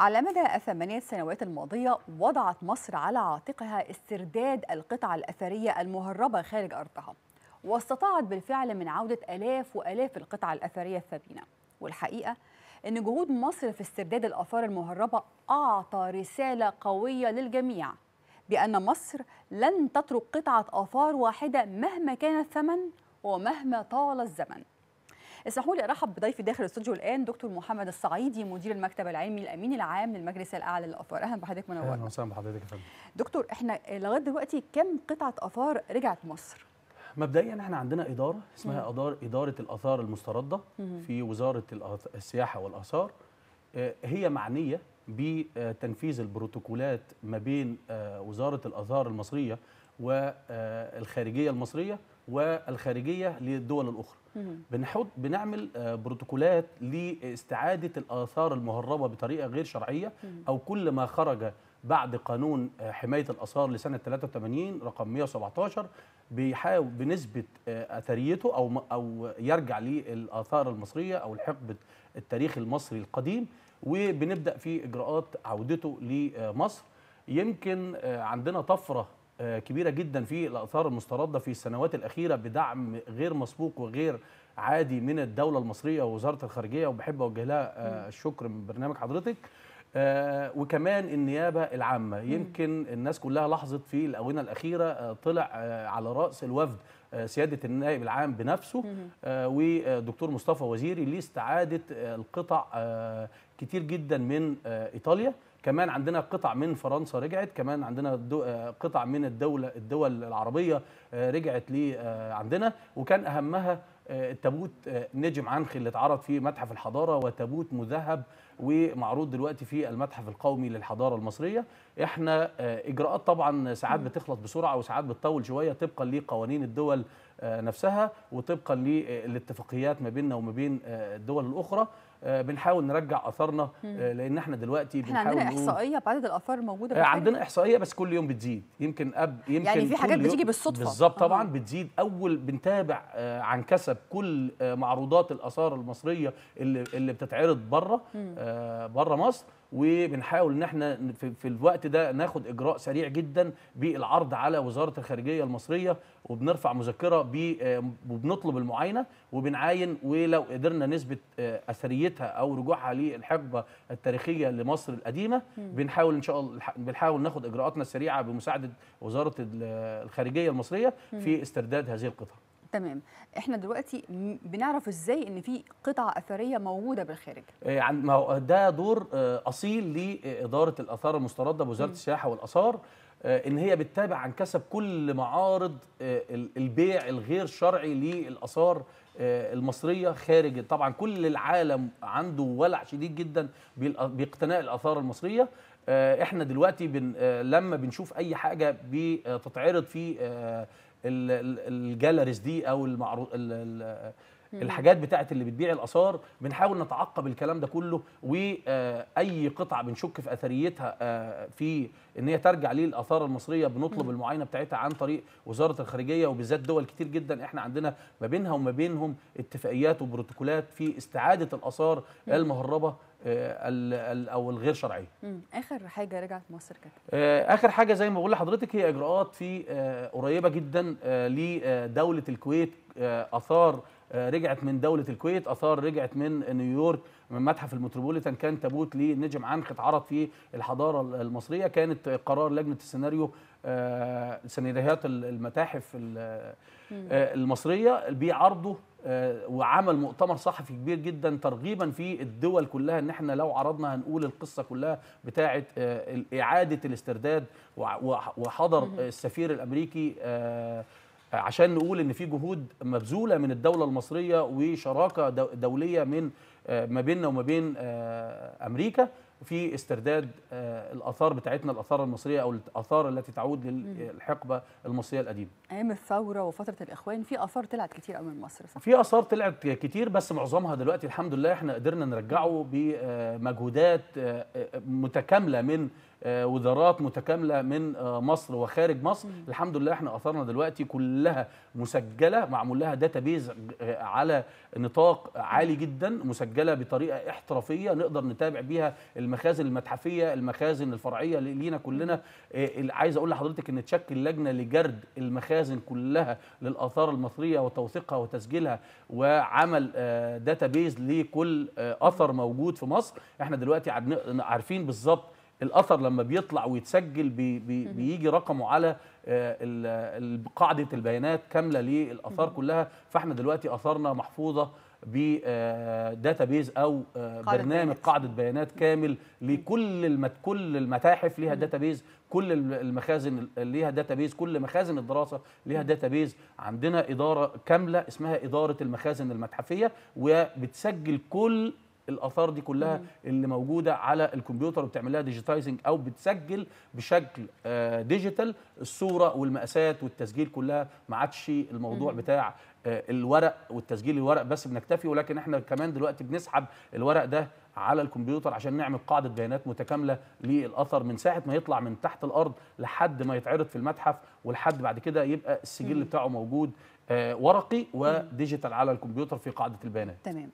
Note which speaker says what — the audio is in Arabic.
Speaker 1: على مدى الثمانية سنوات الماضية وضعت مصر على عاتقها استرداد القطع الأثرية المهربة خارج أرضها واستطاعت بالفعل من عودة آلاف وآلاف القطع الأثرية الثمينة والحقيقة أن جهود مصر في استرداد الآثار المهربة أعطى رسالة قوية للجميع بأن مصر لن تترك قطعة آثار واحدة مهما كان الثمن ومهما طال الزمن اسمحوا لي ارحب بضيفي داخل الاستوديو الان دكتور محمد الصعيدي مدير المكتب العلمي الامين العام للمجلس الاعلى للافار اهلا بحضرتك منور اهلا
Speaker 2: وسهلا بحضرتك يا فندم
Speaker 1: دكتور احنا لغايه دلوقتي كم قطعه اثار رجعت مصر
Speaker 2: مبدئيا احنا عندنا اداره اسمها اداره الاثار المسترده في وزاره السياحه والاثار آه، هي معنيه بتنفيذ البروتوكولات ما بين آه، وزاره الاثار المصريه والخارجيه المصريه والخارجيه للدول الاخرى بنحط بنعمل آه، بروتوكولات لاستعاده الاثار المهربه بطريقه غير شرعيه او كل ما خرج بعد قانون آه، حمايه الاثار لسنه 83 رقم 117 بيحاول بنسبه اثريته او او يرجع للاثار المصريه او الحقبه التاريخ المصري القديم وبنبدا في اجراءات عودته لمصر يمكن آه، عندنا طفره آه، كبيره جدا في الاثار المسترده في السنوات الاخيره بدعم غير مسبوق وغير عادي من الدوله المصريه ووزاره الخارجيه وبحب اوجه لها آه، الشكر من برنامج حضرتك آه، وكمان النيابه العامه يمكن الناس كلها لاحظت في الاونه الاخيره طلع على راس الوفد سياده النائب العام بنفسه ودكتور مصطفى وزيري لاستعاده القطع كتير جدا من ايطاليا كمان عندنا قطع من فرنسا رجعت كمان عندنا آه، قطع من الدولة الدول العربية آه، رجعت لي آه، عندنا وكان أهمها التابوت نجم عنخي اللي اتعرض في متحف الحضارة وتابوت مذهب ومعروض دلوقتي في المتحف القومي للحضارة المصرية احنا اجراءات طبعا ساعات بتخلط بسرعة وساعات بتطول شوية طبقا لقوانين الدول نفسها وطبقا للاتفاقيات ما بيننا وما بين آه، الدول الاخرى آه، بنحاول نرجع اثرنا آه، لان احنا دلوقتي بنحاول احنا عندنا
Speaker 1: احصائيه بعدد الاثار موجوده بالفعل. عندنا
Speaker 2: احصائيه بس كل يوم بتزيد يمكن قبل يمكن يعني في حاجات بتيجي بالصدفه بالظبط طبعا بتزيد اول بنتابع عن كسب كل معروضات الاثار المصريه اللي اللي بتتعرض بره بره مصر وبنحاول ان احنا في, الوقت ده ناخد اجراء سريع جدا بالعرض على وزاره الخارجيه المصريه وبنرفع مذكره وبنطلب المعاينه وبنعاين ولو قدرنا نثبت آه، اثريتها او رجوعها للحقبه التاريخيه لمصر القديمه بنحاول ان شاء الله بنحاول ناخد اجراءاتنا السريعه بمساعده وزاره الخارجيه المصريه في استرداد هذه القطعه
Speaker 1: تمام احنا دلوقتي بنعرف ازاي ان في قطع اثريه موجوده بالخارج
Speaker 2: آه، يعني ما ده دور آه، اصيل لاداره الاثار المسترده بوزاره السياحه والاثار آه، ان هي بتتابع عن كسب كل معارض البيع الغير شرعي للاثار المصريه خارج طبعا كل العالم عنده ولع شديد جدا باقتناء الاثار المصريه احنا دلوقتي بن لما بنشوف اي حاجه بتتعرض في الجاليريز دي او المعروض الحاجات بتاعت اللي بتبيع الاثار بنحاول نتعقب الكلام ده كله واي قطعه بنشك في اثريتها آه، في ان هي ترجع للاثار المصريه بنطلب المعاينه بتاعتها عن طريق وزاره الخارجيه وبالذات دول كتير جدا احنا عندنا ما بينها وما بينهم اتفاقيات وبروتوكولات في استعاده الاثار المهربه آه، او الغير شرعيه.
Speaker 1: اخر حاجه رجعت مصر كانت
Speaker 2: آه، اخر حاجه زي ما بقول لحضرتك هي اجراءات في آه، قريبه جدا لدوله الكويت اثار رجعت من دوله الكويت اثار رجعت من نيويورك من متحف المتروبوليتان كان تابوت لنجم عنخ اتعرض في الحضاره المصريه كانت قرار لجنه السيناريو سيناريوهات المتاحف المصريه بيعرضوا آه، وعمل مؤتمر صحفي كبير جدا ترغيبا في الدول كلها ان احنا لو عرضنا هنقول القصه كلها بتاعه آه، اعاده الاسترداد وحضر السفير الامريكي آه، عشان نقول ان في جهود مبذوله من الدوله المصريه وشراكه دوليه من آه، ما بيننا وما بين آه، امريكا في استرداد آه، الاثار بتاعتنا الاثار المصريه او الاثار التي تعود للحقبه المصريه القديمه
Speaker 1: ايام الثوره وفتره الاخوان في اثار طلعت كتير قوي من مصر صح
Speaker 2: في اثار طلعت كتير بس معظمها دلوقتي الحمد لله احنا قدرنا نرجعه بمجهودات متكامله من وزارات متكامله من مصر وخارج مصر مم. الحمد لله احنا اثارنا دلوقتي كلها مسجله معمول لها داتابيز على نطاق عالي جدا مسجله مسجله بطريقه احترافيه نقدر نتابع بيها المخازن المتحفيه المخازن الفرعيه لينا كلنا إيه، عايز اقول لحضرتك ان تشكل لجنه لجرد المخازن كلها للاثار المصريه وتوثيقها وتسجيلها وعمل داتابيز آه، لكل آه، اثر موجود في مصر احنا دلوقتي عارفين بالظبط الاثر لما بيطلع ويتسجل بي بي بيجي رقمه على آه، قاعده البيانات كامله للاثار كلها فاحنا دلوقتي اثارنا محفوظه بداتابيز آه، او آه، برنامج قاعده بيانات كامل لكل كل المتاحف ليها داتابيز كل المخازن ليها داتابيز كل مخازن الدراسه ليها داتابيز عندنا اداره كامله اسمها اداره المخازن المتحفيه وبتسجل كل الاثار دي كلها اللي موجوده على الكمبيوتر وبتعمل لها ديجيتايزنج او بتسجل بشكل ديجيتال آه، الصوره والمقاسات والتسجيل كلها ما عادش الموضوع بتاع آه، الورق والتسجيل الورق بس بنكتفي ولكن احنا كمان دلوقتي بنسحب الورق ده على الكمبيوتر عشان نعمل قاعده بيانات متكامله للاثر من ساعه ما يطلع من تحت الارض لحد ما يتعرض في المتحف ولحد بعد كده يبقى السجل بتاعه موجود آه، ورقي وديجيتال على الكمبيوتر في قاعده البيانات تمام